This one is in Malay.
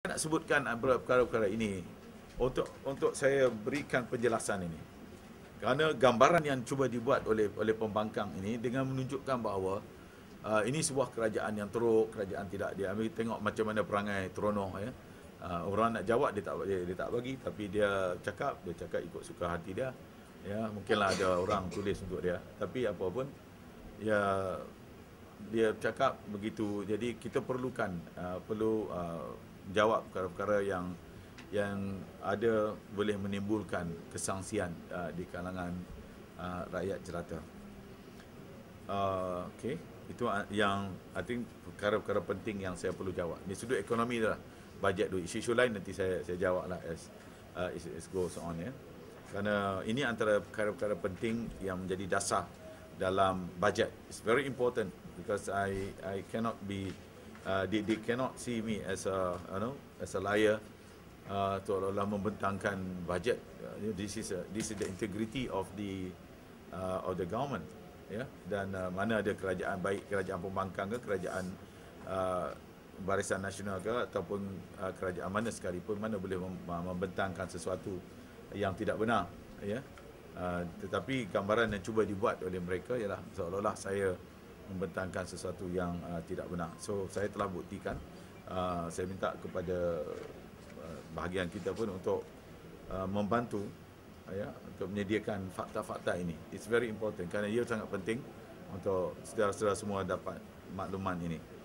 Saya nak sebutkan ah, perkara-perkara ini untuk untuk saya berikan penjelasan ini. Kerana gambaran yang cuba dibuat oleh oleh pembangkang ini dengan menunjukkan bahawa uh, ini sebuah kerajaan yang teruk, kerajaan tidak dia ambil tengok macam mana perangai Teronoh ya. Uh, orang nak jawab dia tak dia, dia tak bagi tapi dia cakap dia cakap ikut suka hati dia ya mungkinlah ada orang tulis untuk dia tapi apa pun ya dia cakap begitu jadi kita perlukan uh, perlu uh, jawab perkara-perkara yang yang ada boleh menimbulkan kesangsian uh, di kalangan uh, rakyat jelata. Uh, okay, itu uh, yang I think perkara-perkara penting yang saya perlu jawab. Di sudut ekonomi lah, bajet tu. Isu-isu lain nanti saya saya jawab lah as, uh, as, goes on ya. Yeah. Kerana ini antara perkara-perkara penting yang menjadi dasar dalam bajet. It's very important because I I cannot be Uh, they, they cannot see me as a you know as a liar uh, to lah membentangkan budget. Uh, this is a, this is the integrity of the uh, of the government. Yeah, dan uh, mana ada kerajaan baik kerajaan pembangkang ke kerajaan uh, barisan nasional ke ataupun uh, kerajaan mana sekalipun mana boleh membentangkan sesuatu yang tidak benar. Yeah, uh, tetapi gambaran yang cuba dibuat oleh mereka ialah seolah-olah saya membentangkan sesuatu yang uh, tidak benar. So saya telah buktikan. Uh, saya minta kepada uh, bahagian kita pun untuk uh, membantu uh, ya untuk menyediakan fakta-fakta ini. It's very important kerana ia sangat penting untuk saudara-saudara semua dapat makluman ini.